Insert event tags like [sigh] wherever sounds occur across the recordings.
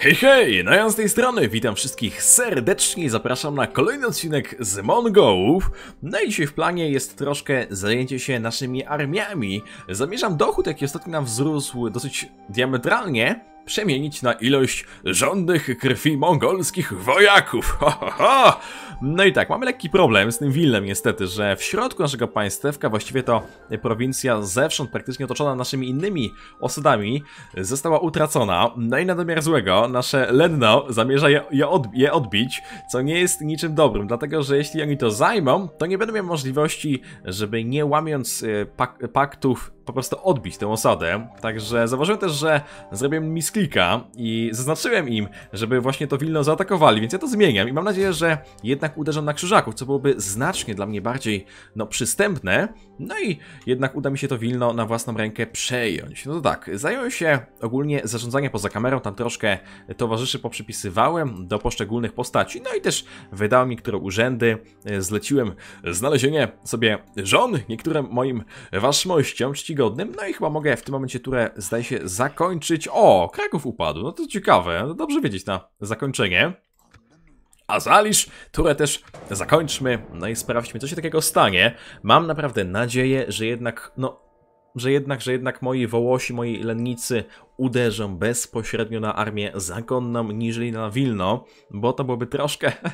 Hej, hej! No ja z tej strony witam wszystkich serdecznie i zapraszam na kolejny odcinek z Mongołów. No i dzisiaj w planie jest troszkę zajęcie się naszymi armiami. Zamierzam dochód, jaki ostatnio nam wzrósł dosyć diametralnie, przemienić na ilość żądnych krwi mongolskich wojaków. [laughs] Ha, no i tak, mamy lekki problem z tym Willem, niestety, że w środku naszego państewka, właściwie to prowincja zewsząd praktycznie otoczona naszymi innymi osadami, została utracona. No i na domiar złego nasze Lenno zamierza je, je, je odbić, co nie jest niczym dobrym, dlatego że jeśli oni to zajmą, to nie będą miały możliwości, żeby nie łamiąc e, pak paktów po prostu odbić tę osadę. Także zauważyłem też, że zrobiłem misklika i zaznaczyłem im, żeby właśnie to Wilno zaatakowali, więc ja to zmieniam i mam nadzieję, że jednak uderzą na krzyżaków, co byłoby znacznie dla mnie bardziej, no, przystępne. No i jednak uda mi się to Wilno na własną rękę przejąć. No to tak, zająłem się ogólnie zarządzaniem poza kamerą, tam troszkę towarzyszy poprzypisywałem do poszczególnych postaci, no i też wydałem niektóre urzędy, zleciłem znalezienie sobie żon niektórym moim waszmościom, czci no i chyba mogę w tym momencie turę, zdaje się, zakończyć. O, Kraków upadł. No to ciekawe. No dobrze wiedzieć na zakończenie. A zalisz, turę też zakończmy. No i sprawdźmy, co się takiego stanie. Mam naprawdę nadzieję, że jednak, no, że jednak, że jednak moi wołosi, moi lennicy uderzą bezpośrednio na armię zakonną niżeli na Wilno, bo to byłoby troszkę, [laughs]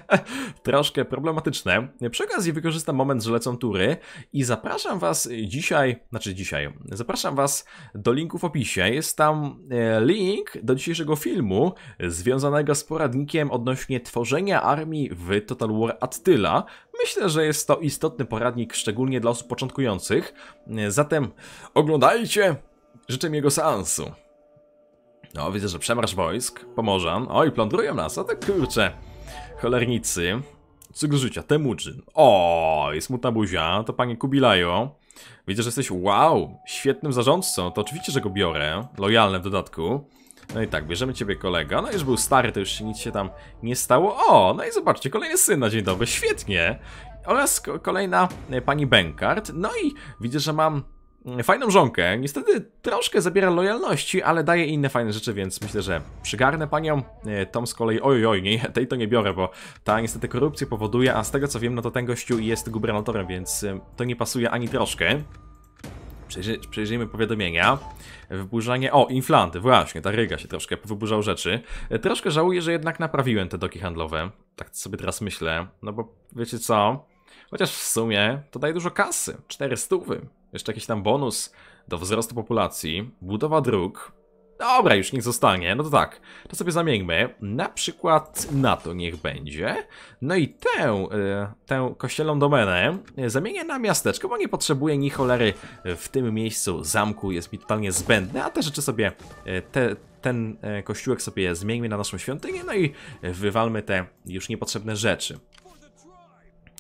troszkę problematyczne. Przy okazji wykorzystam moment, że lecą tury i zapraszam Was dzisiaj, znaczy dzisiaj, zapraszam Was do linku w opisie. Jest tam e, link do dzisiejszego filmu związanego z poradnikiem odnośnie tworzenia armii w Total War Attila. Myślę, że jest to istotny poradnik, szczególnie dla osób początkujących. E, zatem oglądajcie! Życzę mi jego seansu. No, widzę, że przemarsz wojsk, pomorzan. Oj, plądrują nas, a tak kurczę. Cholernicy. Cykl życia, Temuczyn. O, jest smutna buzia, to panie Kubilajo. Widzę, że jesteś, wow, świetnym zarządcą. To oczywiście, że go biorę. Lojalne w dodatku. No i tak, bierzemy ciebie kolega. No już był stary, to już nic się tam nie stało. O, no i zobaczcie, kolejny syn na dzień dobry, świetnie. Oraz kolejna e, pani Benkart. No i widzę, że mam Mm, fajną żonkę. Niestety troszkę zabiera lojalności, ale daje inne fajne rzeczy, więc myślę, że przygarnę panią. E, Tą z kolei, oj, oj, nie, [laughs] tej to nie biorę, bo ta niestety korupcję powoduje, a z tego co wiem, no to ten gościu jest gubernatorem, więc e, to nie pasuje ani troszkę. Przejrzy, przejrzyjmy powiadomienia. Wyburzanie. O, inflanty, właśnie, ta ryga się troszkę wyburzał rzeczy. E, troszkę żałuję, że jednak naprawiłem te doki handlowe. Tak sobie teraz myślę. No bo wiecie co? Chociaż w sumie to daje dużo kasy. 4 stówy. Jeszcze jakiś tam bonus do wzrostu populacji. Budowa dróg. Dobra, już niech zostanie. No to tak, to sobie zamieńmy. Na przykład na to niech będzie. No i tę, e, tę kościelną domenę e, zamienię na miasteczko, bo nie potrzebuję ni cholery w tym miejscu zamku. Jest mi totalnie zbędne, a te rzeczy sobie, e, te, ten kościółek sobie zmieńmy na naszą świątynię, no i wywalmy te już niepotrzebne rzeczy.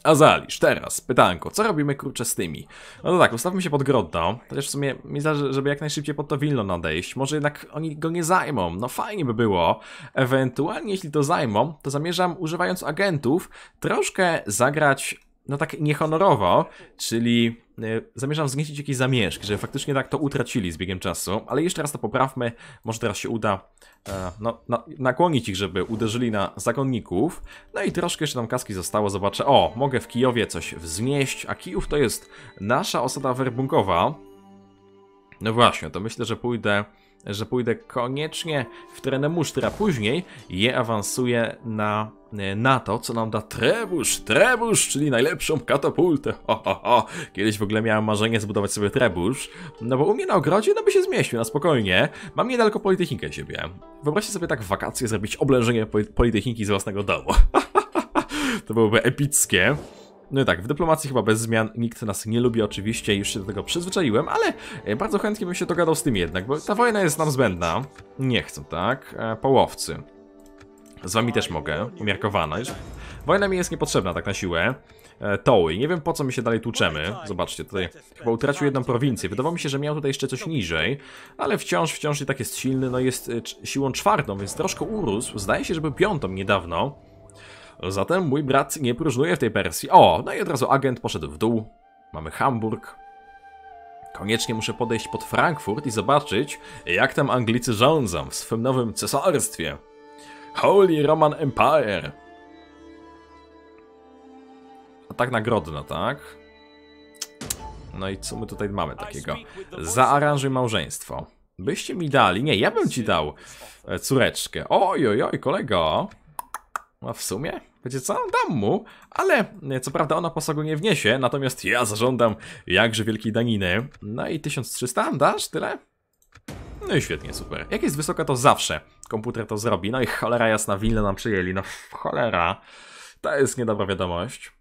Azalisz, teraz pytanko, co robimy kurczę z tymi? No, to tak, ustawmy się pod Grodno, chociaż w sumie mi zależy, żeby jak najszybciej pod to Wilno nadejść, może jednak oni go nie zajmą, no fajnie by było. Ewentualnie jeśli to zajmą, to zamierzam używając agentów troszkę zagrać no tak niehonorowo, czyli e, zamierzam zniesić jakieś zamieszki, że faktycznie tak to utracili z biegiem czasu, ale jeszcze raz to poprawmy, może teraz się uda e, no, na, no, nakłonić ich, żeby uderzyli na zakonników, no i troszkę jeszcze tam kaski zostało, zobaczę, o, mogę w Kijowie coś wznieść, a Kijów to jest nasza osada werbunkowa, no właśnie, to myślę, że pójdę że pójdę koniecznie w terenę musztra. Później je awansuję na E, na to, co nam da trebusz, trebusz, czyli najlepszą katapultę. [laughs] Ho, ho, ho. Kiedyś w ogóle miałem marzenie zbudować sobie trebusz, no bo u mnie na ogrodzie no by się zmieścił na spokojnie. Mam niedaleko Politechnikę siebie. Wyobraźcie sobie tak w wakacje zrobić oblężenie Politechniki z własnego domu. [laughs] to byłoby epickie. No i tak, w dyplomacji chyba bez zmian nikt nas nie lubi oczywiście, już się do tego przyzwyczaiłem, ale e, bardzo chętnie bym się dogadał z tym jednak, bo ta wojna jest nam zbędna. Nie chcą, tak? E, połowcy. Z wami też mogę. Umiarkowana. Już wojna mi jest niepotrzebna tak na siłę. E, toły. Nie wiem po co my się dalej tłuczemy. Zobaczcie, tutaj chyba utracił jedną prowincję. Wydawało mi się, że miał tutaj jeszcze coś niżej, ale wciąż, wciąż i tak jest silny. No jest e, siłą czwartą, więc troszkę urósł. Zdaje się, że był piątą niedawno. Zatem mój brat nie próżnuje w tej Persji. O, no i od razu agent poszedł w dół. Mamy Hamburg. Koniecznie muszę podejść pod Frankfurt i zobaczyć, jak tam Anglicy rządzą w swym nowym cesarstwie. Holy Roman Empire. A tak nagrodna, tak? No i co my tutaj mamy takiego? Zaaranżuj małżeństwo. Byście mi dali. Nie, ja bym ci dał e, córeczkę. Oj, oj, oj, kolego. No w sumie, wiecie co, dam mu, ale e, co prawda ona posagu nie wniesie, natomiast ja zażądam jakże wielkiej daniny. No i 1300, dasz tyle? No i świetnie, super. Jak jest wysoka, to zawsze komputer to zrobi. No i cholera jasna, Wilno nam przyjęli. No cholera. To jest niedobra wiadomość.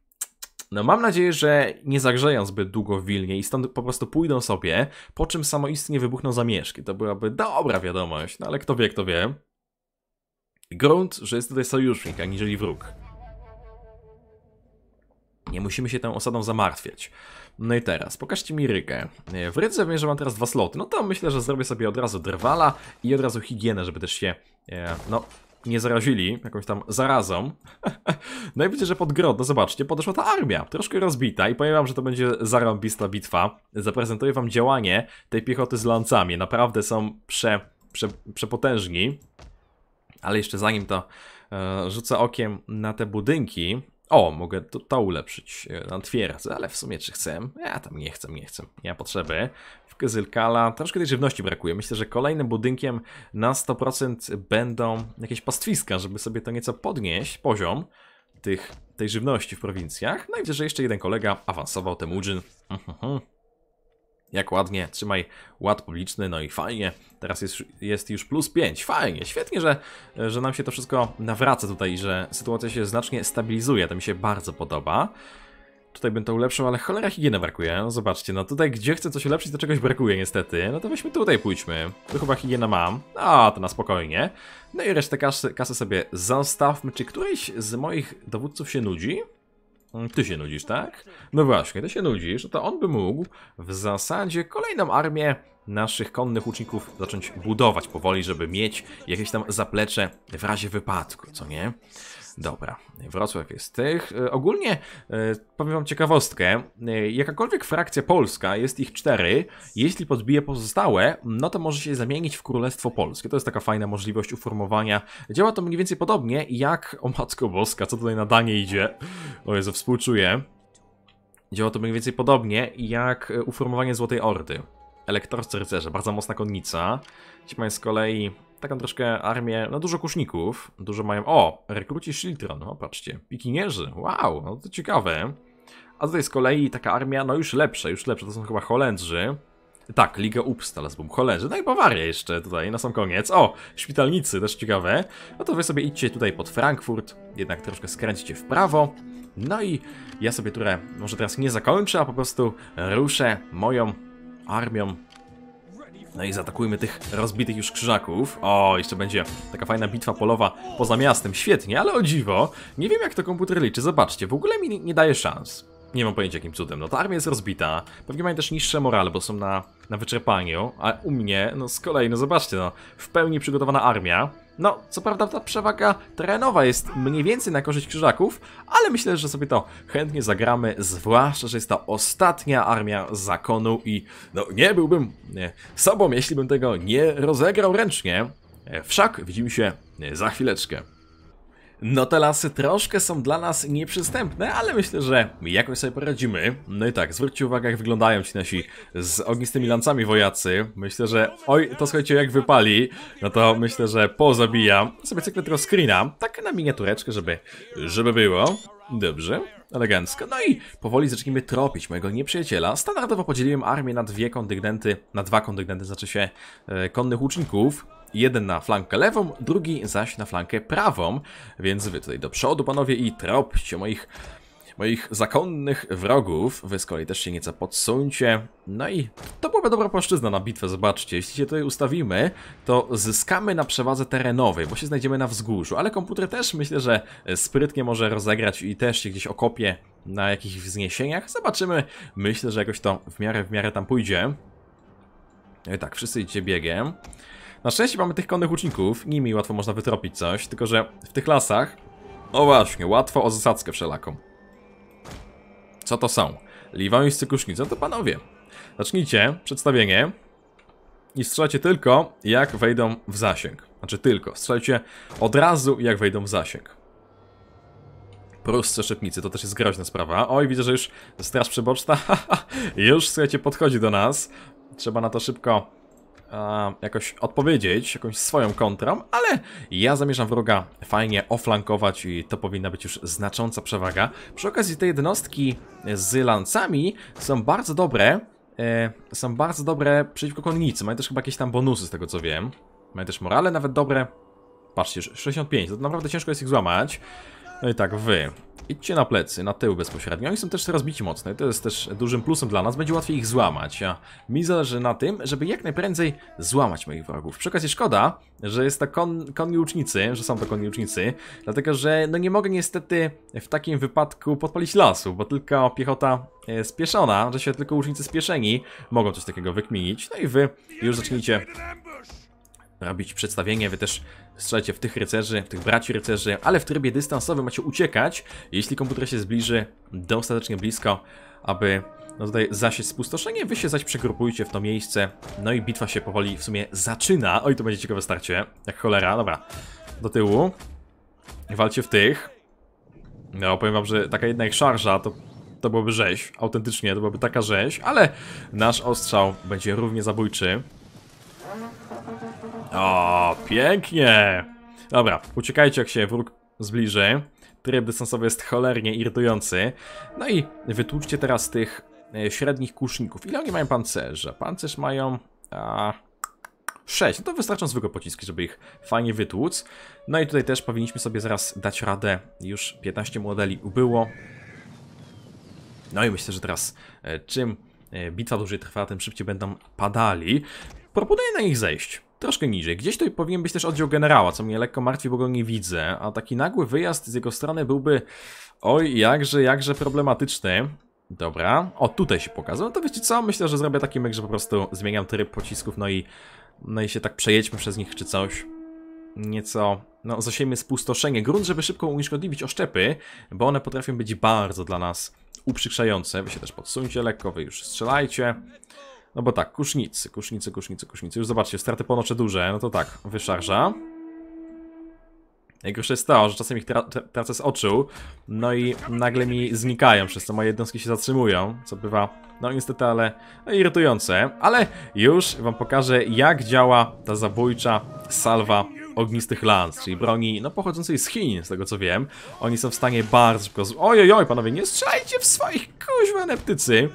No mam nadzieję, że nie zagrzeją zbyt długo w Wilnie i stąd po prostu pójdą sobie, po czym samoistnie wybuchną zamieszki. To byłaby dobra wiadomość, no ale kto wie, kto wie. Grunt, że jest tutaj sojusznik, aniżeli wróg. Nie musimy się tą osadą zamartwiać. No i teraz, pokażcie mi rygę. E, w rydze wiem, że mam teraz dwa sloty. No to myślę, że zrobię sobie od razu drwala i od razu higienę, żeby też się, e, no, nie zarazili jakąś tam zarazą. [laughs] no i widzicie, że pod No zobaczcie, podeszła ta armia, troszkę rozbita i powiem wam, że to będzie zarąbista bitwa. Zaprezentuję wam działanie tej piechoty z lancami. Naprawdę są prze, prze, przepotężni. Ale jeszcze zanim to e, rzucę okiem na te budynki, o, mogę to, to ulepszyć e, na twierdzę, ale w sumie czy chcę? Ja tam nie chcę, nie chcę. Nie ma potrzeby. W Kyzylkala troszkę tej żywności brakuje. Myślę, że kolejnym budynkiem na 100% będą jakieś pastwiska, żeby sobie to nieco podnieść, poziom tych, tej żywności w prowincjach. No i widzę, że jeszcze jeden kolega awansował, ten Ujin. Mhm. Jak ładnie, trzymaj ład publiczny, no i fajnie. Teraz jest, jest już plus 5, fajnie, świetnie, że, że nam się to wszystko nawraca tutaj, że sytuacja się znacznie stabilizuje, to mi się bardzo podoba. Tutaj bym to ulepszył, ale cholera higieny brakuje. No, zobaczcie, no tutaj gdzie chcę coś ulepszyć, to czegoś brakuje niestety. No to weźmy tutaj pójdźmy. Tu chyba higiena mam. A, to na spokojnie. No i resztę kasy, kasy sobie zostawmy. Czy któryś z moich dowódców się nudzi? Mm, ty się nudzisz, tak? No właśnie, ty się nudzisz, no to on by mógł w zasadzie kolejną armię naszych konnych łuczników zacząć budować powoli, żeby mieć jakieś tam zaplecze w razie wypadku, co nie? Dobra, Wrocław jest tych. E, ogólnie e, powiem wam ciekawostkę. E, jakakolwiek frakcja polska, jest ich cztery, jeśli podbije pozostałe, no to może się zamienić w Królestwo Polskie. To jest taka fajna możliwość uformowania. Działa to mniej więcej podobnie jak, o Matko Boska, co tutaj na danie idzie. O Jezu, współczuję. Działa to mniej więcej podobnie jak uformowanie Złotej Ordy. Elektor rycerze, bardzo mocna konnica. Ci mają z kolei taką troszkę armię, no dużo kuszników, dużo mają, o, rekruci Shiltron, no patrzcie, pikinierzy, wow, no to ciekawe. A tutaj z kolei taka armia, no już lepsza, już lepsza, to są chyba Holendrzy. Tak, Liga Upstal z Holendrzy, no i Bawaria jeszcze tutaj, na sam koniec. O, szpitalnicy, też ciekawe. No to wy sobie idźcie tutaj pod Frankfurt, jednak troszkę skręcicie w prawo. No i ja sobie turę może teraz nie zakończę, a po prostu ruszę moją armią no i zaatakujmy tych rozbitych już krzyżaków. O, jeszcze będzie taka fajna bitwa polowa poza miastem. Świetnie, ale o dziwo. Nie wiem jak to komputer liczy, zobaczcie. W ogóle mi nie daje szans nie mam pojęcia jakim cudem. No ta armia jest rozbita, pewnie mają też niższe morale, bo są na, na wyczerpaniu, a u mnie, no z kolei, no zobaczcie, no, w pełni przygotowana armia. No, co prawda ta przewaga terenowa jest mniej więcej na korzyść krzyżaków, ale myślę, że sobie to chętnie zagramy, zwłaszcza, że jest to ostatnia armia zakonu i no nie byłbym nie, sobą, jeśli bym tego nie rozegrał ręcznie. E, wszak widzimy się e, za chwileczkę. No te lasy troszkę są dla nas nieprzystępne, ale myślę, że jakoś sobie poradzimy. No i tak, zwróćcie uwagę jak wyglądają ci nasi z ognistymi lancami wojacy. Myślę, że... Oj, to słuchajcie, jak wypali, no to myślę, że pozabijam. Sobie cyknę tego screena, tak na miniatureczkę, żeby... żeby było. Dobrze, elegancko. No i powoli zacznijmy tropić mojego nieprzyjaciela. Standardowo podzieliłem armię na dwie kontyngenty, na dwa kontyngenty, znaczy się e, konnych łuczników. Jeden na flankę lewą, drugi zaś na flankę prawą. Więc wy tutaj do przodu, panowie, i tropcie moich moich zakonnych wrogów. Wy z kolei też się nieco podsuńcie. No i to byłaby dobra płaszczyzna na bitwę, zobaczcie. Jeśli się tutaj ustawimy, to zyskamy na przewadze terenowej, bo się znajdziemy na wzgórzu. Ale komputer też myślę, że sprytnie może rozegrać i też się gdzieś okopie na jakichś wzniesieniach. Zobaczymy. Myślę, że jakoś to w miarę, w miarę tam pójdzie. No i tak, wszyscy idzie biegiem. Na szczęście mamy tych konnych łuczników, nimi łatwo można wytropić coś, tylko że w tych lasach... O no właśnie, łatwo o zasadzkę wszelaką. Co to są? Liwami kusznicy? to panowie. Zacznijcie przedstawienie i strzelajcie tylko, jak wejdą w zasięg. Znaczy tylko, strzelajcie od razu, jak wejdą w zasięg. Prostsze szczepnicy, to też jest groźna sprawa. Oj, widzę, że już straż przyboczna [laughs] już, słuchajcie, podchodzi do nas. Trzeba na to szybko e, jakoś odpowiedzieć, jakąś swoją kontrą, ale ja zamierzam wroga fajnie oflankować i to powinna być już znacząca przewaga. Przy okazji te jednostki z lancami są bardzo dobre, e, są bardzo dobre przeciwko konnicy, mają też chyba jakieś tam bonusy z tego co wiem. Mają też morale nawet dobre. Patrzcie, 65, to naprawdę ciężko jest ich złamać. No i tak, wy. Idźcie na plecy, na tył bezpośrednio. Oni są też rozbici mocno to jest też dużym plusem dla nas. Będzie łatwiej ich złamać. A mi zależy na tym, żeby jak najprędzej złamać moich wrogów. Przy okazji szkoda, że jest to kon, konni ucznicy, że są to konni ucznicy. dlatego że no nie mogę niestety w takim wypadku podpalić lasu, bo tylko piechota e, spieszona, że się tylko łucznicy spieszeni mogą coś takiego wykminić. No i wy już zacznijcie robić przedstawienie, wy też Strzelajcie w tych rycerzy, w tych braci rycerzy, ale w trybie dystansowym macie uciekać, jeśli komputer się zbliży dostatecznie blisko, aby no tutaj zasieć spustoszenie, wy się zaś przegrupujcie w to miejsce, no i bitwa się powoli w sumie zaczyna. Oj, to będzie ciekawe starcie, jak cholera, dobra. Do tyłu. Walcie w tych. No, powiem wam, że taka jedna ich szarża to, to byłoby rzeź, autentycznie to byłaby taka rzeź, ale nasz ostrzał będzie równie zabójczy. O, pięknie! Dobra, uciekajcie jak się wróg zbliży. Tryb dystansowy jest cholernie irytujący. No i wytłuczcie teraz tych e, średnich kuszników. Ile oni mają pancerza? Pancerz mają... A, 6. No to wystarczą zwykłe pociski, żeby ich fajnie wytłuc. No i tutaj też powinniśmy sobie zaraz dać radę. Już 15 modeli ubyło. No i myślę, że teraz e, czym e, bitwa dłużej trwa, tym szybciej będą padali. Proponuję na nich zejść troszkę niżej. Gdzieś tutaj powinien być też oddział generała, co mnie lekko martwi, bo go nie widzę, a taki nagły wyjazd z jego strony byłby, oj, jakże, jakże problematyczny. Dobra, o tutaj się pokazał, no to wiecie co, myślę, że zrobię taki myk, że po prostu zmieniam tryb pocisków, no i, no i się tak przejedźmy przez nich czy coś. Nieco, no zasiejmy spustoszenie grunt, żeby szybko unieszkodliwić oszczepy, bo one potrafią być bardzo dla nas uprzykrzające. Wy się też podsuńcie lekko, wy już strzelajcie. No bo tak, kusznicy, kusznicy, kusznicy, kusznicy. Już zobaczcie, straty ponoszę duże, no to tak, wyszarża. Najgorsze jest to, że czasem ich tra tracę z oczu, no i nagle mi znikają, przez co moje jednostki się zatrzymują, co bywa, no niestety, ale no, irytujące. Ale już wam pokażę, jak działa ta zabójcza salwa ognistych lans, czyli broni, no pochodzącej z Chin, z tego co wiem. Oni są w stanie bardzo szybko... Ojojoj, panowie, nie strzelajcie w swoich kuźwa neptycy!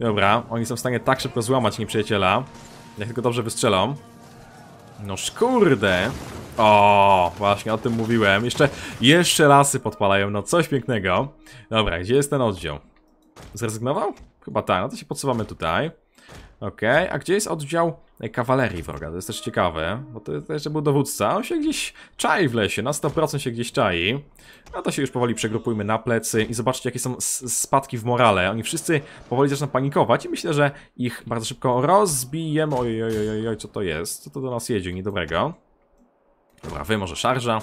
Dobra, oni są w stanie tak szybko złamać nieprzyjaciela. Jak tylko dobrze wystrzelą. No skurde! O, właśnie o tym mówiłem. Jeszcze, jeszcze lasy podpalają, no coś pięknego. Dobra, gdzie jest ten oddział? Zrezygnował? Chyba tak, no to się podsuwamy tutaj. Okej, okay. a gdzie jest oddział e, kawalerii wroga? To jest też ciekawe, bo to, to jeszcze był dowódca. On się gdzieś czai w lesie, na 100% się gdzieś czai. No to się już powoli przegrupujmy na plecy i zobaczcie jakie są spadki w morale. Oni wszyscy powoli zaczną panikować i myślę, że ich bardzo szybko rozbijemy. Ojojojoj, co to jest? Co to do nas jedzie? Niedobrego. Dobra, wy może szarża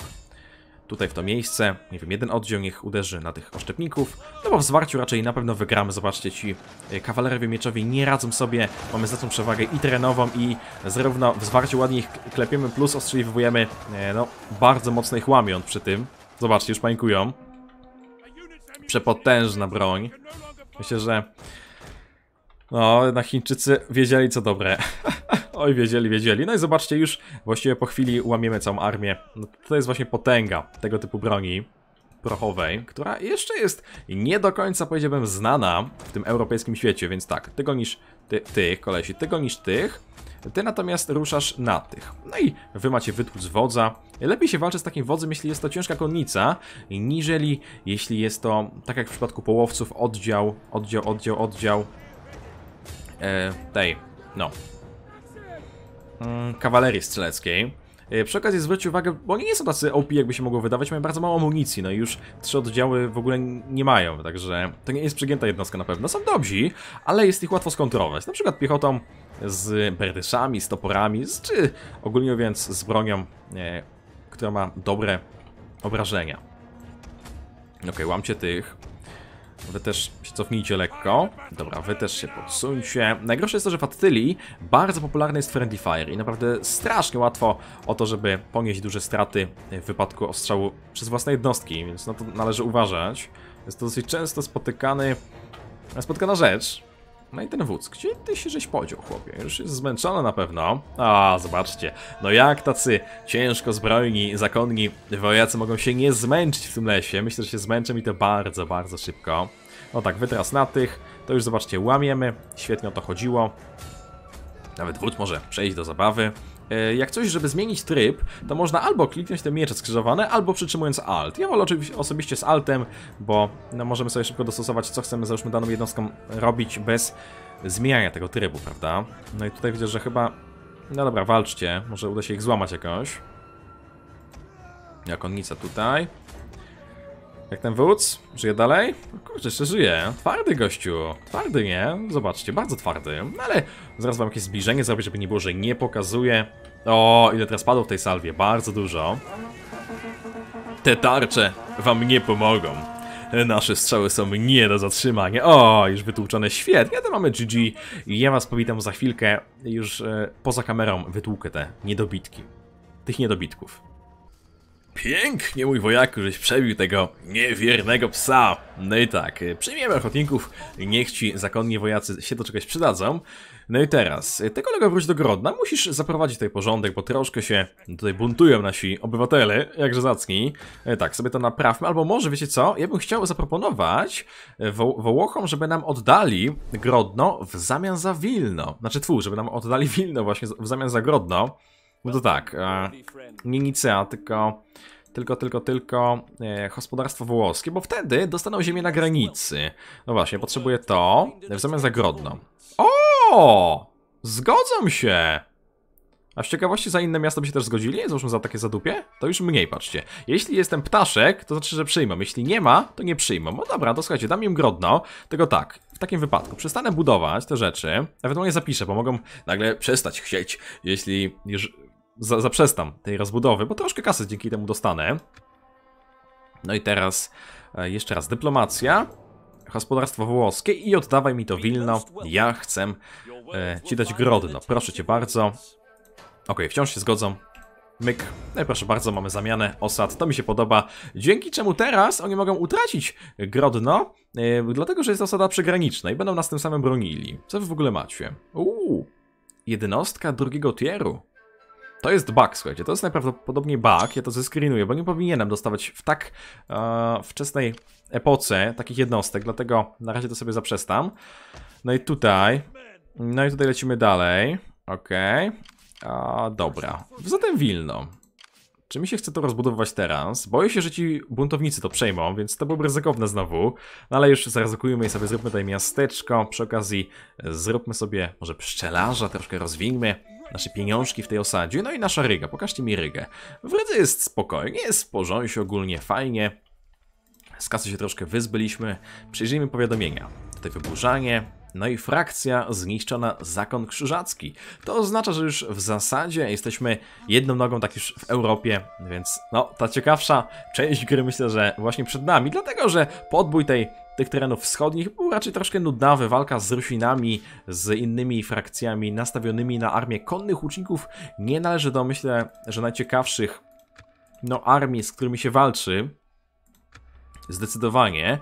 tutaj w to miejsce. Nie wiem, jeden oddział niech uderzy na tych oszczepników. No bo w zwarciu raczej na pewno wygramy. Zobaczcie, ci e, kawalerowie mieczowi nie radzą sobie. Mamy znaczną przewagę i terenową i zarówno w zwarciu ładnie ich klepiemy, plus ostrzeliwujemy, e, no, bardzo mocno ich łamiąc przy tym. Zobaczcie, już panikują. Przepotężna broń. Myślę, że... No, na Chińczycy wiedzieli co dobre. [laughs] Oj, wiedzieli, wiedzieli. No i zobaczcie, już właściwie po chwili łamiemy całą armię. No to jest właśnie potęga tego typu broni prochowej, która jeszcze jest nie do końca, powiedziałbym, znana w tym europejskim świecie, więc tak, ty gonisz ty, tych kolesi, ty gonisz tych, ty natomiast ruszasz na tych. No i wy macie wytłuc wodza. Lepiej się walczy z takim wodzem, jeśli jest to ciężka konnica, niżeli jeśli jest to, tak jak w przypadku połowców, oddział, oddział, oddział, oddział, e, tej, no, Mm, kawalerii strzeleckiej. E, przy okazji zwróćcie uwagę, bo oni nie są tacy OP, jakby się mogło wydawać, mają bardzo mało amunicji, no i już trzy oddziały w ogóle nie mają, także to nie jest przegięta jednostka na pewno. Są dobrzy, ale jest ich łatwo skontrolować, na przykład piechotą z berdyszami, z toporami, z, czy ogólnie więc z bronią, e, która ma dobre obrażenia. Okej, okay, łamcie tych. Wy też się cofnijcie lekko. Dobra, wy też się podsuńcie. Najgorsze jest to, że w Attili bardzo popularny jest Friendly Fire i naprawdę strasznie łatwo o to, żeby ponieść duże straty w wypadku ostrzału przez własne jednostki, więc no to należy uważać. Jest to dosyć często spotykany... spotykana rzecz, no i ten wódz, gdzie ty się żeś podział, chłopie? Już jest zmęczony na pewno. A, zobaczcie, no jak tacy ciężko zbrojni, zakonni wojacy mogą się nie zmęczyć w tym lesie. Myślę, że się zmęczą i to bardzo, bardzo szybko. No tak, wy teraz na tych, to już zobaczcie, łamiemy. Świetnie o to chodziło. Nawet wódz może przejść do zabawy. E, jak coś, żeby zmienić tryb, to można albo kliknąć te miecze skrzyżowane, albo przytrzymując Alt. Ja wolę oczywiście osobiście z Altem, bo no, możemy sobie szybko dostosować, co chcemy załóżmy daną jednostką robić bez zmieniania tego trybu, prawda? No i tutaj widzę, że chyba... No dobra, walczcie. Może uda się ich złamać jakoś. Jakonnica tutaj. Jak ten wódz? Żyje dalej? Kurczę, jeszcze żyje. Twardy gościu. Twardy, nie? Zobaczcie, bardzo twardy. No ale zaraz wam jakieś zbliżenie zrobię, żeby nie było, że nie pokazuje. O, ile teraz padło w tej salwie? Bardzo dużo. Te tarcze wam nie pomogą. Nasze strzały są nie do zatrzymania. O, już wytłuczone. Świetnie, to mamy GG. Ja was powitam za chwilkę. Już e, poza kamerą wytłukę te niedobitki. Tych niedobitków. Pięknie, mój wojaku, żeś przebił tego niewiernego psa. No i tak, y, przyjmiemy ochotników, niech ci zakonni wojacy się do czegoś przydadzą. No i teraz, y, ty kolego wróć do Grodna, musisz zaprowadzić tutaj porządek, bo troszkę się tutaj buntują nasi obywatele, jakże zacni. Y, tak, sobie to naprawmy, albo może wiecie co, ja bym chciał zaproponować Wo Wołochom, żeby nam oddali Grodno w zamian za Wilno. Znaczy twór, żeby nam oddali Wilno właśnie w zamian za Grodno. No to tak, e, nie Nicea, tylko, tylko, tylko, tylko e, gospodarstwo włoskie, bo wtedy dostaną ziemię na granicy. No właśnie, potrzebuję to w zamian za Grodno. O! Zgodzą się! A z ciekawości za inne miasta by się też zgodzili? Załóżmy za takie zadupie? To już mniej, patrzcie. Jeśli jestem ptaszek, to znaczy, że przyjmą. Jeśli nie ma, to nie przyjmą. No dobra, to słuchajcie, dam im Grodno, Tego tak. W takim wypadku przestanę budować te rzeczy, ewentualnie zapiszę, bo mogą nagle przestać chcieć, jeśli za, zaprzestam tej rozbudowy, bo troszkę kasy dzięki temu dostanę. No i teraz e, jeszcze raz dyplomacja, gospodarstwo włoskie i oddawaj mi to Wilno. Ja chcę e, ci dać Grodno, proszę cię bardzo. Ok, wciąż się zgodzą. Myk. No e, i proszę bardzo, mamy zamianę osad. To mi się podoba. Dzięki czemu teraz oni mogą utracić Grodno, e, dlatego że jest osada przygraniczna i będą nas tym samym bronili. Co wy w ogóle macie? Uuu, jednostka drugiego tieru. To jest bug, słuchajcie, to jest najprawdopodobniej bug, ja to zeskrinuję, bo nie powinienem dostawać w tak e, wczesnej epoce takich jednostek, dlatego na razie to sobie zaprzestam. No i tutaj, no i tutaj lecimy dalej, okej, okay. dobra, zatem Wilno. Czy mi się chce to rozbudowywać teraz? Boję się, że ci buntownicy to przejmą, więc to byłoby ryzykowne znowu. No ale już zaryzykujmy i sobie zróbmy tutaj miasteczko. Przy okazji e, zróbmy sobie może pszczelarza, troszkę rozwingmy nasze pieniążki w tej osadzie, no i nasza ryga. Pokażcie mi rygę. W rydze jest spokojnie, jest się ogólnie fajnie. Z kasy się troszkę wyzbyliśmy. Przyjrzyjmy powiadomienia. Tutaj wyburzanie, no i frakcja zniszczona Zakon Krzyżacki. To oznacza, że już w zasadzie jesteśmy jedną nogą tak już w Europie, więc no, ta ciekawsza część gry myślę, że właśnie przed nami, dlatego że podbój tej tych terenów wschodnich był raczej troszkę nudnawy. Walka z Rusinami, z innymi frakcjami nastawionymi na armię konnych łuczników nie należy do, myślę, że najciekawszych no, armii, z którymi się walczy. Zdecydowanie.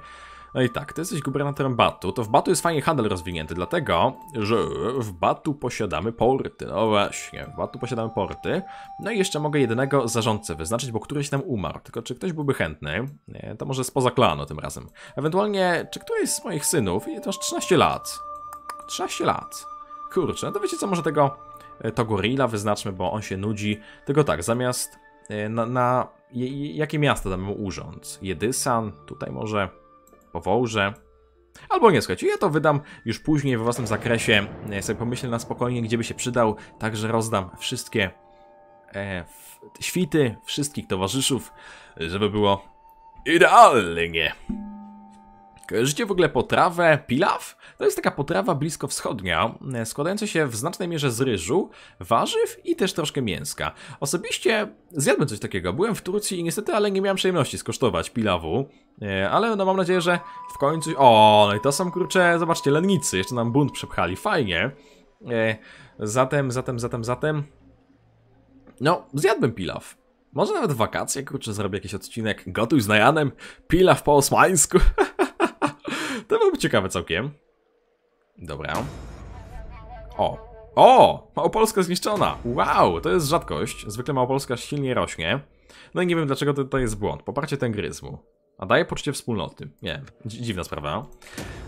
No i tak, ty jesteś gubernatorem Batu, to w Batu jest fajnie handel rozwinięty, dlatego, że w Batu posiadamy porty. No właśnie, w Batu posiadamy porty. No i jeszcze mogę jednego zarządcę wyznaczyć, bo któryś tam umarł. Tylko czy ktoś byłby chętny? Nie, to może spoza klanu tym razem. Ewentualnie, czy któryś z moich synów? I to masz 13 lat. 13 lat. Kurczę, no to wiecie co, może tego e, to gorilla wyznaczmy, bo on się nudzi. Tylko tak, zamiast e, na, na jakie miasto damy mu urząd? Jedysan, tutaj może powołże. Albo nie, słuchajcie, ja to wydam już później we własnym zakresie, ja sobie pomyślę na spokojnie, gdzie by się przydał, także rozdam wszystkie e, świty, wszystkich towarzyszów, żeby było idealnie. Kojarzycie w ogóle potrawę pilaw? To jest taka potrawa blisko wschodnia, e, składająca się w znacznej mierze z ryżu, warzyw i też troszkę mięska. Osobiście zjadłem coś takiego. Byłem w Turcji i niestety, ale nie miałem przyjemności skosztować pilawu. E, ale no mam nadzieję, że w końcu... O, no i to są kurcze, zobaczcie, lennicy. Jeszcze nam bunt przepchali. Fajnie. E, zatem, zatem, zatem, zatem... No, zjadłbym pilaw. Może nawet w wakacje, kurczę, zrobię jakiś odcinek Gotuj z Najanem, pilaw po osmańsku. [laughs] To byłoby ciekawe całkiem. Dobra. O, o! Małopolska zniszczona! Wow, to jest rzadkość. Zwykle Małopolska silnie rośnie. No i nie wiem dlaczego to tutaj jest błąd. Poparcie gryzmu. A daje poczucie wspólnoty. Nie, dziwna sprawa.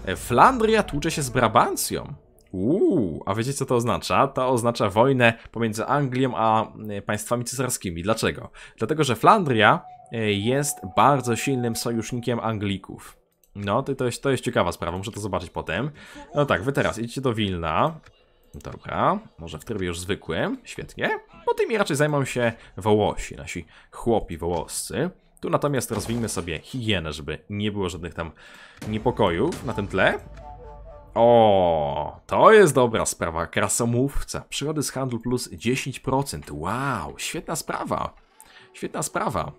E, Flandria tłucze się z Brabancją. Uuu, a wiecie co to oznacza? To oznacza wojnę pomiędzy Anglią a e, państwami cesarskimi. Dlaczego? Dlatego, że Flandria e, jest bardzo silnym sojusznikiem Anglików. No, to, to, jest, to jest ciekawa sprawa, muszę to zobaczyć potem. No tak, wy teraz idźcie do Wilna. Dobra, może w trybie już zwykłym, świetnie. Bo tymi raczej zajmą się Wołosi, nasi chłopi wołoscy. Tu natomiast rozwijmy sobie higienę, żeby nie było żadnych tam niepokojów na tym tle. O, to jest dobra sprawa, krasomówca. Przygody z handlu plus 10%. Wow, świetna sprawa. Świetna sprawa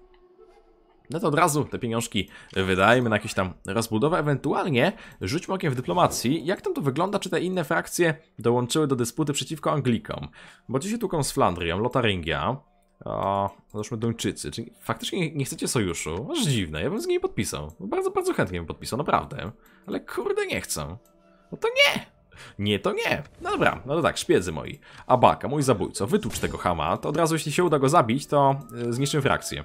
no to od razu te pieniążki wydajmy na jakieś tam rozbudowę, ewentualnie rzućmy okiem w dyplomacji, jak tam to wygląda, czy te inne frakcje dołączyły do dysputy przeciwko Anglikom, bo ci się tłuką z Flandrią, Lotaryngia, o, załóżmy Duńczycy, czyli faktycznie nie chcecie sojuszu, aż no, dziwne, ja bym z nimi podpisał, bardzo, bardzo chętnie bym podpisał, naprawdę, ale kurde nie chcą, no to nie! Nie, to nie. No dobra, no to tak, szpiedzy moi. Abaka, mój zabójco, wytłucz tego Hama. To od razu, jeśli się uda go zabić, to yy, zniszczymy frakcję.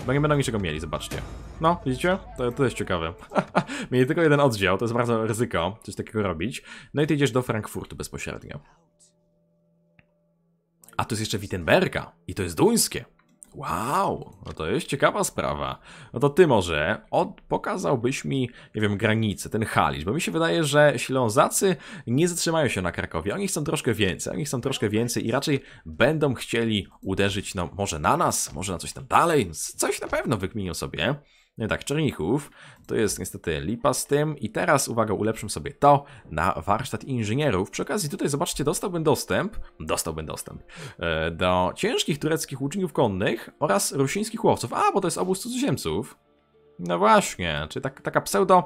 Bo no nie będą niczego mieli, zobaczcie. No, widzicie? To, to jest ciekawe. [laughs] mieli tylko jeden oddział, to jest bardzo ryzyko, coś takiego robić. No i ty idziesz do Frankfurtu bezpośrednio. A tu jest jeszcze Wittenberga i to jest duńskie. Wow, no to jest ciekawa sprawa. No to ty może od, pokazałbyś mi, nie wiem, granicę, ten Halisz, bo mi się wydaje, że Ślązacy nie zatrzymają się na Krakowie. Oni chcą troszkę więcej, oni chcą troszkę więcej i raczej będą chcieli uderzyć, no może na nas, może na coś tam dalej, coś na pewno wykminią sobie. Nie, tak, Czernichów, to jest niestety lipa z tym i teraz, uwaga, ulepszym sobie to na warsztat inżynierów. Przy okazji tutaj, zobaczcie, dostałbym dostęp, dostałbym dostęp e, do ciężkich tureckich uczniów konnych oraz rusińskich chłopców. A, bo to jest obóz cudzoziemców. No właśnie, czyli tak, taka pseudo,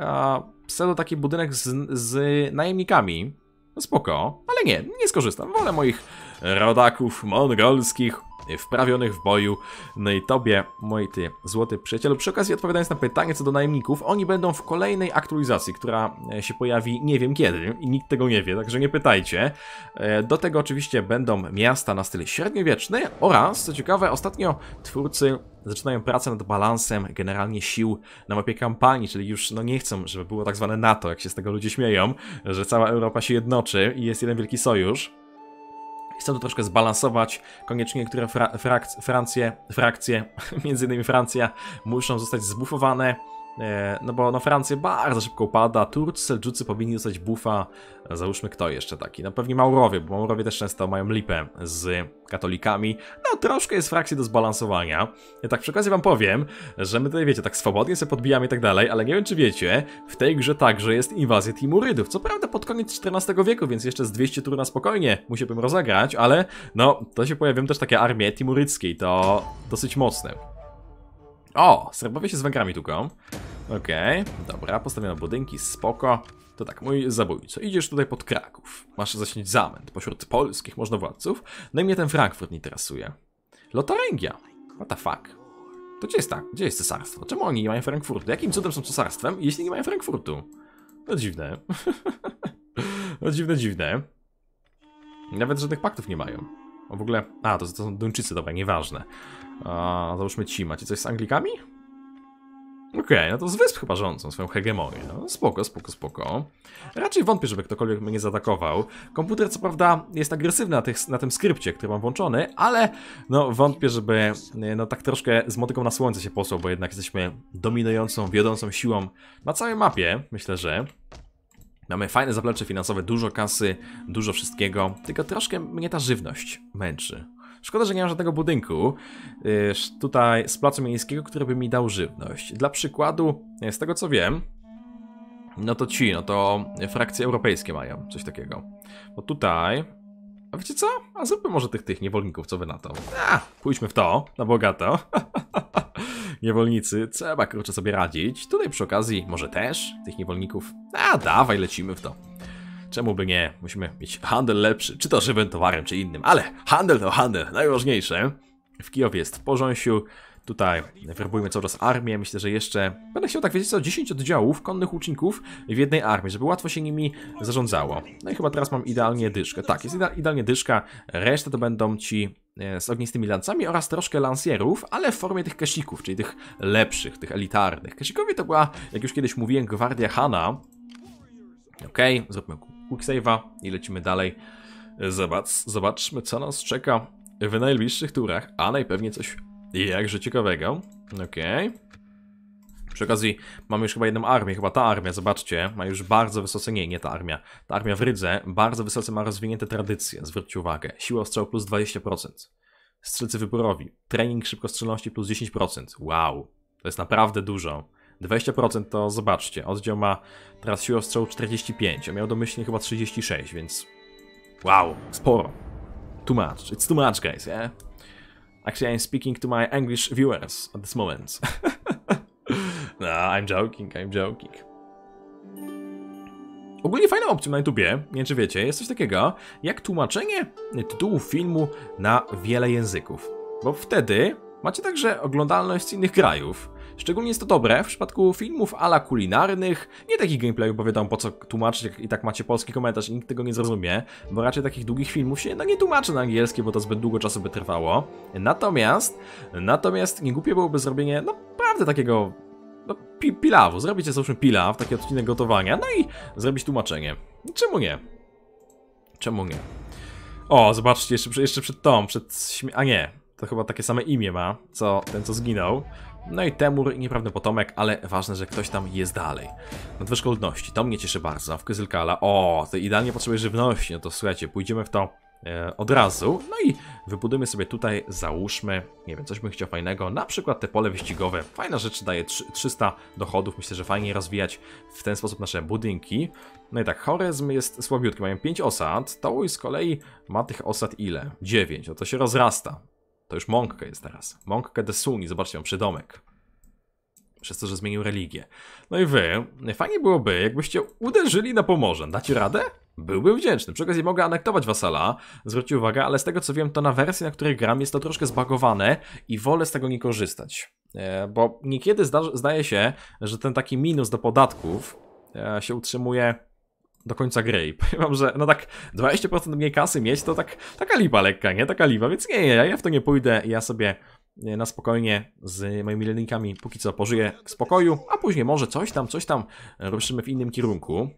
a, pseudo taki budynek z, z najemnikami. No spoko, ale nie, nie skorzystam. Wolę moich rodaków mongolskich wprawionych w boju. No i tobie, mój ty złoty przyjacielu, przy okazji odpowiadając na pytanie co do najemników, oni będą w kolejnej aktualizacji, która e, się pojawi nie wiem kiedy i nikt tego nie wie, także nie pytajcie. E, do tego oczywiście będą miasta na styl średniowieczny oraz, co ciekawe, ostatnio twórcy zaczynają pracę nad balansem generalnie sił na mapie kampanii, czyli już no nie chcą, żeby było tak zwane NATO, jak się z tego ludzie śmieją, że cała Europa się jednoczy i jest jeden wielki sojusz chcą to troszkę zbalansować. Koniecznie niektóre fra frak frakcje, frakcje, [laughs] między innymi Francja, muszą zostać zbufowane. E, no bo no Francja bardzo szybko upada, Turcy, Seljucy powinni dostać bufa, załóżmy kto jeszcze taki, no pewnie Maurowie, bo Maurowie też często mają lipę z katolikami, no troszkę jest frakcji do zbalansowania. Ja tak przy okazji wam powiem, że my tutaj wiecie, tak swobodnie sobie podbijamy i tak dalej, ale nie wiem czy wiecie, w tej grze także jest inwazja Timurydów, co prawda pod koniec XIV wieku, więc jeszcze z 200 tur na spokojnie musiałbym rozegrać, ale no to się pojawią też takie armie timuryckiej, to dosyć mocne. O, serbowie się z węgrami tuką. Okej, okay, dobra, postawiono budynki, spoko. To tak, mój zabójco, idziesz tutaj pod Kraków. Masz zaśnić zamęt pośród polskich możnowładców. No i mnie ten Frankfurt interesuje. Lotaryngia. What the fuck? To gdzie jest tak? Gdzie jest cesarstwo? Czemu oni nie mają Frankfurtu? Jakim cudem są cesarstwem, jeśli nie mają Frankfurtu? No dziwne. [laughs] no dziwne, dziwne. Nawet żadnych paktów nie mają. O, w ogóle... A, to, to są Duńczycy, dobra, nieważne. A, załóżmy ci, macie coś z Anglikami? Okej, okay, no to z wysp chyba rządzą swoją hegemonię. No, spoko, spoko, spoko. Raczej wątpię, żeby ktokolwiek mnie zaatakował. Komputer co prawda jest agresywny na, tych, na tym skrypcie, który mam włączony, ale no wątpię, żeby no tak troszkę z motyką na słońce się posłał, bo jednak jesteśmy dominującą, wiodącą siłą na całej mapie, myślę, że. Mamy fajne zaplecze finansowe, dużo kasy, dużo wszystkiego, tylko troszkę mnie ta żywność męczy. Szkoda, że nie mam żadnego budynku tutaj z placu miejskiego, który by mi dał żywność. Dla przykładu, e, z tego co wiem, no to ci, no to frakcje europejskie mają coś takiego. Bo tutaj... A wiecie co? A zróbmy może tych tych niewolników, co wy na to? A, pójdźmy w to, na bogato. [laughs] niewolnicy. Trzeba, krócej sobie radzić. Tutaj przy okazji, może też tych niewolników? A, dawaj, lecimy w to. Czemu by nie? Musimy mieć handel lepszy, czy to żywym towarem, czy innym, ale handel to handel, najważniejsze. W Kijowie jest w Porząsiu, tutaj werbujmy coraz armię, myślę, że jeszcze... Będę chciał tak, wiedzieć, co, 10 oddziałów konnych łuczników w jednej armii, żeby łatwo się nimi zarządzało. No i chyba teraz mam idealnie dyszkę, tak, jest idealnie dyszka, resztę to będą ci E, z ognistymi lancami oraz troszkę lansierów, ale w formie tych kasików, czyli tych lepszych, tych elitarnych. Kesikowie to była, jak już kiedyś mówiłem, gwardia Hana. Okej, okay, zróbmy quick save'a i lecimy dalej. Zobacz, zobaczmy, co nas czeka w najbliższych turach, a najpewniej coś jakże ciekawego. Okej. Okay. Przy okazji mamy już chyba jedną armię, chyba ta armia, zobaczcie, ma już bardzo wysoce, nie, nie ta armia, ta armia w Rydze bardzo wysoce ma rozwinięte tradycje, zwróćcie uwagę. Siła ostrzału plus 20%, strzelcy wyborowi, trening szybkostrzelności plus 10%, wow, to jest naprawdę dużo. 20% to zobaczcie, oddział ma teraz siłę ostrzału 45, a miał domyślnie chyba 36, więc wow, sporo. Too much, it's too much guys, yeah? Actually I'm speaking to my English viewers at this moment. [laughs] No, I'm joking, I'm joking. Ogólnie fajną opcją na YouTubie, nie wiem czy wiecie, jest coś takiego jak tłumaczenie tytułu filmu na wiele języków. Bo wtedy macie także oglądalność z innych krajów. Szczególnie jest to dobre w przypadku filmów ala kulinarnych, nie takich gameplayów, bo wiadomo po co tłumaczyć, jak i tak macie polski komentarz i nikt tego nie zrozumie, bo raczej takich długich filmów się no, nie tłumaczy na angielskie, bo to zbyt długo czasu by trwało. Natomiast, natomiast nie głupie byłoby zrobienie naprawdę no, takiego no, pi pilawu. Zrobicie załóżmy pilaw, taki odcinek gotowania, no i zrobić tłumaczenie. Czemu nie? Czemu nie? O, zobaczcie, jeszcze, jeszcze przed tą, przed... A nie, to chyba takie same imię ma, co ten, co zginął. No i Temur, nieprawny potomek, ale ważne, że ktoś tam jest dalej. Nadwyżka ludności, to mnie cieszy bardzo. W Kyzylkala, o, to idealnie potrzebuje żywności, no to słuchajcie, pójdziemy w to E, od razu. No i wybudujmy sobie tutaj, załóżmy, nie wiem, coś bym chciał fajnego, na przykład te pole wyścigowe. Fajna rzecz, daje 300 dochodów, myślę, że fajnie rozwijać w ten sposób nasze budynki. No i tak, Chorezm jest słabiutki, mają 5 osad, Tałuj z kolei ma tych osad ile? 9, no to się rozrasta. To już Mąkka jest teraz. Mąkka de Suni, zobaczcie, ją przydomek przez to, że zmienił religię. No i wy, fajnie byłoby, jakbyście uderzyli na Pomorze. Dacie radę? byłbym wdzięczny. Przy okazji mogę anektować Wasala, zwróćcie uwagę, ale z tego co wiem, to na wersji, na której gram, jest to troszkę zbagowane i wolę z tego nie korzystać. E, bo niekiedy zda zdaje się, że ten taki minus do podatków e, się utrzymuje do końca gry. I powiem że no tak 20% mniej kasy mieć, to tak taka lipa lekka, nie? Taka lipa, więc nie, ja w to nie pójdę ja sobie e, na spokojnie z moimi lennikami póki co pożyję w spokoju, a później może coś tam, coś tam ruszymy w innym kierunku.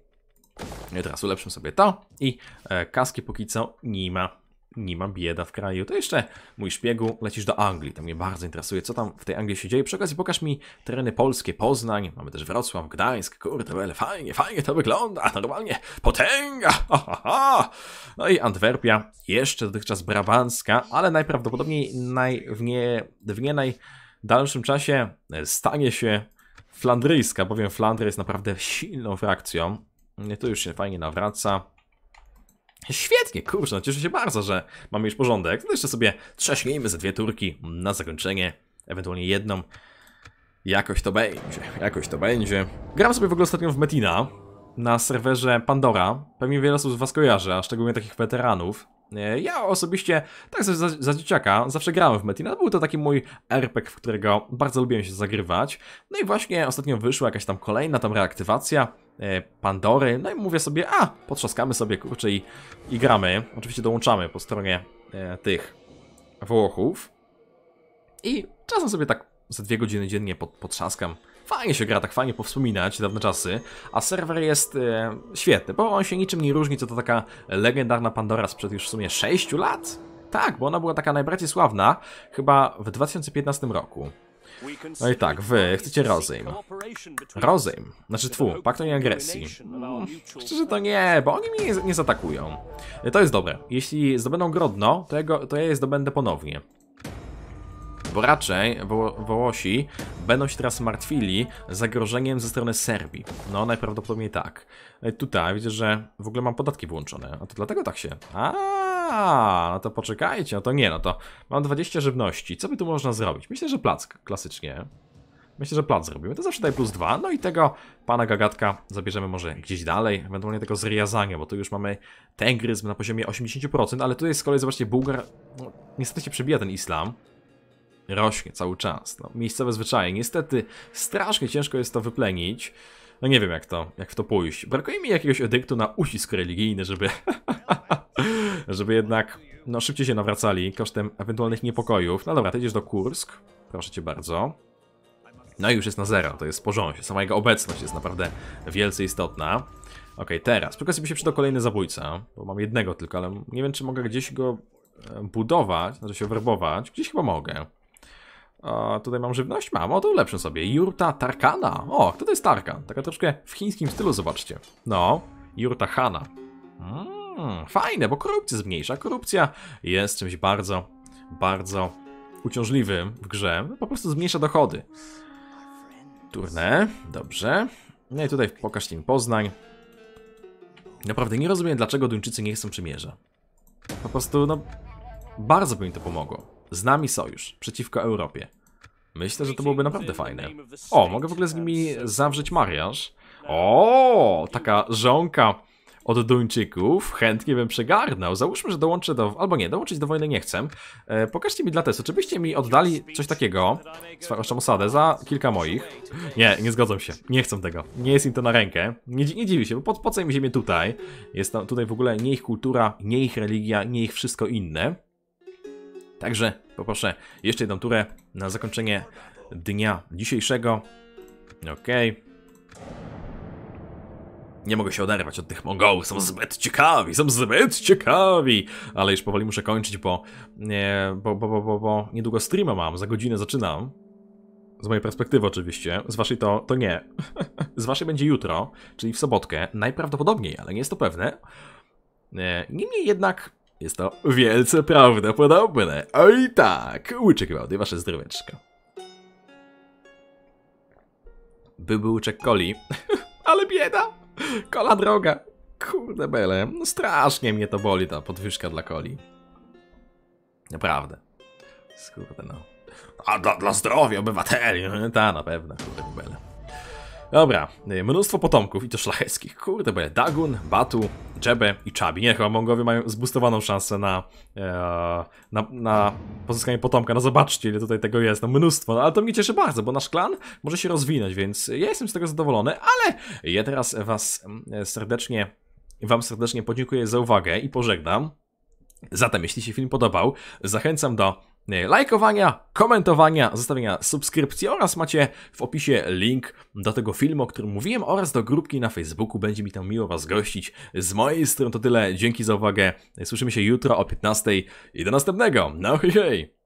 I teraz ulepszymy sobie to i e, kaski póki co nie ma. Nie ma bieda w kraju. To jeszcze, mój szpiegu, lecisz do Anglii. To mnie bardzo interesuje, co tam w tej Anglii się dzieje. Przy okazji pokaż mi tereny polskie, Poznań, mamy też Wrocław, Gdańsk. Kurde, ale fajnie, fajnie to wygląda. Normalnie potęga! Ha, ha, ha. No i Antwerpia, jeszcze dotychczas Brabanska, ale najprawdopodobniej naj, w, nie, w nie najdalszym czasie e, stanie się Flandryjska, bowiem Flandria jest naprawdę silną frakcją nie, to już się fajnie nawraca. Świetnie, kurczę, no, cieszę się bardzo, że mamy już porządek. No jeszcze sobie trzaśnijmy ze dwie turki na zakończenie, ewentualnie jedną. Jakoś to będzie, jakoś to będzie. Gram sobie w ogóle ostatnio w Metina na serwerze Pandora. Pewnie wiele osób z was kojarzy, a szczególnie takich weteranów. E, ja osobiście, tak za, za dzieciaka, zawsze grałem w Metina. Był to taki mój RPG, w którego bardzo lubiłem się zagrywać. No i właśnie ostatnio wyszła jakaś tam kolejna tam reaktywacja. E, Pandory. No i mówię sobie, a, potrzaskamy sobie, kurczę, i, i gramy. Oczywiście dołączamy po stronie e, tych Włochów. I czasem sobie tak za dwie godziny dziennie pod, potrzaskam. Fajnie się gra, tak fajnie powspominać dawne czasy, a serwer jest e, świetny, bo on się niczym nie różni, co to taka legendarna Pandora sprzed już w sumie 6 lat? Tak, bo ona była taka najbardziej sławna chyba w 2015 roku. No i tak, wy chcecie rozejm. Rozejm. Znaczy twu, pakt o nieagresji. Hmm, szczerze to nie, bo oni mnie nie, nie zaatakują. To jest dobre. Jeśli zdobędą Grodno, to ja, to ja je zdobędę ponownie. Bo raczej Wołosi będą się teraz martwili zagrożeniem ze strony Serbii. No najprawdopodobniej tak. E, tutaj widzę, że w ogóle mam podatki włączone. A to dlatego tak się... Aaaa! no to poczekajcie, no to nie, no to mam 20 żywności. Co by tu można zrobić? Myślę, że plac klasycznie. Myślę, że plac zrobimy. To zawsze daje plus dwa. No i tego pana gagatka zabierzemy może gdzieś dalej. Ewentualnie tego z bo tu już mamy tengryzm na poziomie 80%, ale tutaj z kolei zobaczcie, Bułgar no, niestety się przebija ten islam rośnie cały czas. No, miejscowe zwyczaje. Niestety strasznie ciężko jest to wyplenić. No nie wiem jak to, jak w to pójść. Brakuje mi jakiegoś edyktu na ucisk religijny, żeby... [laughs] żeby jednak no, szybciej się nawracali kosztem ewentualnych niepokojów. No dobra, ty idziesz do Kursk, proszę cię bardzo. No i już jest na zero, to jest porządek. Sama jego obecność jest naprawdę wielce istotna. Ok, teraz. Przy okazji mi się przydał kolejny zabójca, bo mam jednego tylko, ale nie wiem, czy mogę gdzieś go e, budować, znaczy się werbować. Gdzieś chyba mogę. O, tutaj mam żywność? Mam, o to ulepszę sobie. Jurta Tarkana. O, kto to jest Tarkan? Taka troszkę w chińskim stylu, zobaczcie. No, Jurta Hana. Hmm? Hmm, fajne, bo korupcję zmniejsza. Korupcja jest czymś bardzo, bardzo uciążliwym w grze. Po prostu zmniejsza dochody. Turne, dobrze. No i tutaj pokaż Team Poznań. Naprawdę nie rozumiem, dlaczego Duńczycy nie chcą przymierza. Po prostu, no, bardzo by mi to pomogło. Z nami sojusz, przeciwko Europie. Myślę, że to byłoby naprawdę fajne. O, mogę w ogóle z nimi zawrzeć mariaż. O, taka żonka od Duńczyków, chętnie bym przegarnął. Załóżmy, że dołączę do... albo nie, dołączyć do wojny nie chcę. E, pokażcie mi dla testu, czy byście mi oddali coś takiego, Swaroszczą Osadę, za kilka moich? Nie, nie zgodzą się, nie chcę tego, nie jest im to na rękę. Nie, nie dziwi się, bo po, po co im ziemię tutaj? Jest tam, tutaj w ogóle nie ich kultura, nie ich religia, nie ich wszystko inne. Także poproszę jeszcze jedną turę na zakończenie dnia dzisiejszego. Okej. Okay. Nie mogę się oderwać od tych Mongołów, są zbyt ciekawi, są zbyt ciekawi! Ale już powoli muszę kończyć, bo, nie, bo, bo, bo, bo, bo niedługo streama mam, za godzinę zaczynam. Z mojej perspektywy oczywiście, z waszej to, to nie. [laughs] z waszej będzie jutro, czyli w sobotkę, najprawdopodobniej, ale nie jest to pewne. E, niemniej jednak jest to wielce prawdopodobne. Oj tak, łyczek wody, wasze zdroweczka. By był coli, [laughs] ale bieda. Kola droga. Kurde bele, no strasznie mnie to boli ta podwyżka dla coli. Naprawdę. Skurde no. A dla, dla zdrowia obywateli, no, ta na pewno, kurde bele. Dobra, y, mnóstwo potomków i to szlacheckich. Kurde, bo Dagun, Batu, Dżebe i Czabi. Nie, chyba Mongowie mają zbustowaną szansę na, e, na, na pozyskanie potomka. No zobaczcie, ile tutaj tego jest. No mnóstwo, no, ale to mnie cieszy bardzo, bo nasz klan może się rozwinąć, więc ja jestem z tego zadowolony, ale ja teraz was mm, serdecznie, wam serdecznie podziękuję za uwagę i pożegnam. Zatem, jeśli się film podobał, zachęcam do lajkowania, komentowania, zostawienia subskrypcji oraz macie w opisie link do tego filmu, o którym mówiłem oraz do grupki na Facebooku. Będzie mi tam miło Was gościć. Z mojej strony to tyle. Dzięki za uwagę. Słyszymy się jutro o 15 i do następnego. No hej! hej.